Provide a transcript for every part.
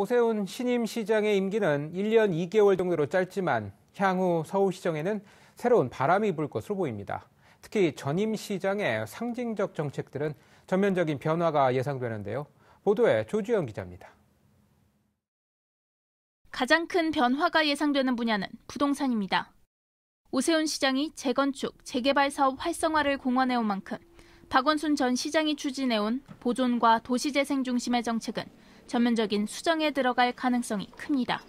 오세훈 신임 시장의 임기는 1년 2개월 정도로 짧지만 향후 서울시정에는 새로운 바람이 불 것으로 보입니다. 특히 전임 시장의 상징적 정책들은 전면적인 변화가 예상되는데요. 보도에 조주영 기자입니다. 가장 큰 변화가 예상되는 분야는 부동산입니다. 오세훈 시장이 재건축, 재개발 사업 활성화를 공언해온 만큼 박원순 전 시장이 추진해온 보존과 도시재생 중심의 정책은 전면적인 수정에 들어갈 가능성이 큽니다.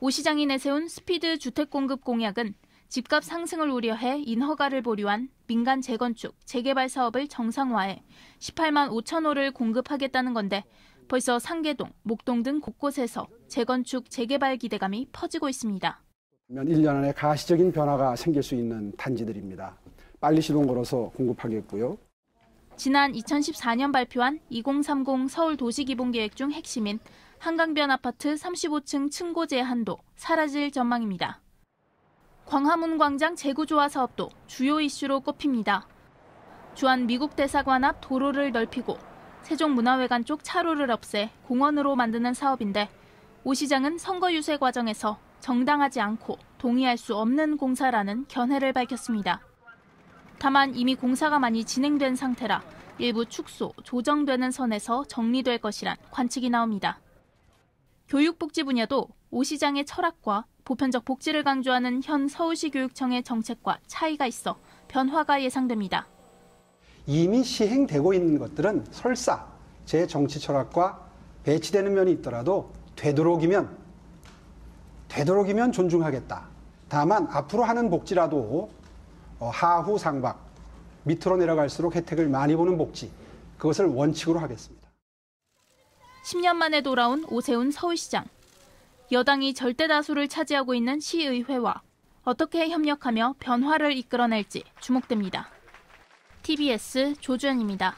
오 시장이 내세운 스피드 주택 공급 공약은 집값 상승을 우려해 인허가를 보류한 민간 재건축, 재개발 사업을 정상화해 18만 5천 호를 공급하겠다는 건데 벌써 상계동, 목동 등 곳곳에서 재건축, 재개발 기대감이 퍼지고 있습니다. 1년 안에 가시적인 변화가 생길 수 있는 단지들입니다. 빨리 시동 걸어서 공급하겠고요. 지난 2014년 발표한 2030 서울 도시기본계획 중 핵심인 한강변 아파트 35층 층고제 한도 사라질 전망입니다. 광화문 광장 재구조화 사업도 주요 이슈로 꼽힙니다. 주한 미국 대사관 앞 도로를 넓히고 세종문화회관 쪽 차로를 없애 공원으로 만드는 사업인데 오 시장은 선거 유세 과정에서 정당하지 않고 동의할 수 없는 공사라는 견해를 밝혔습니다. 다만 이미 공사가 많이 진행된 상태라 일부 축소, 조정되는 선에서 정리될 것이란 관측이 나옵니다. 교육복지 분야도 오 시장의 철학과 보편적 복지를 강조하는 현 서울시 교육청의 정책과 차이가 있어 변화가 예상됩니다. 이미 시행되고 있는 것들은 설사 제 정치 철학과 배치되는 면이 있더라도 되도록이면 되도록이면 존중하겠다. 다만 앞으로 하는 복지라도 어, 하후 상박 밑으로 내려갈수록 혜택을 많이 보는 복지 그것을 원칙으로 하겠습니다. 10년 만에 돌아온 오세훈 서울시장. 여당이 절대 다수를 차지하고 있는 시의회와 어떻게 협력하며 변화를 이끌어낼지 주목됩니다. TBS 조주연입니다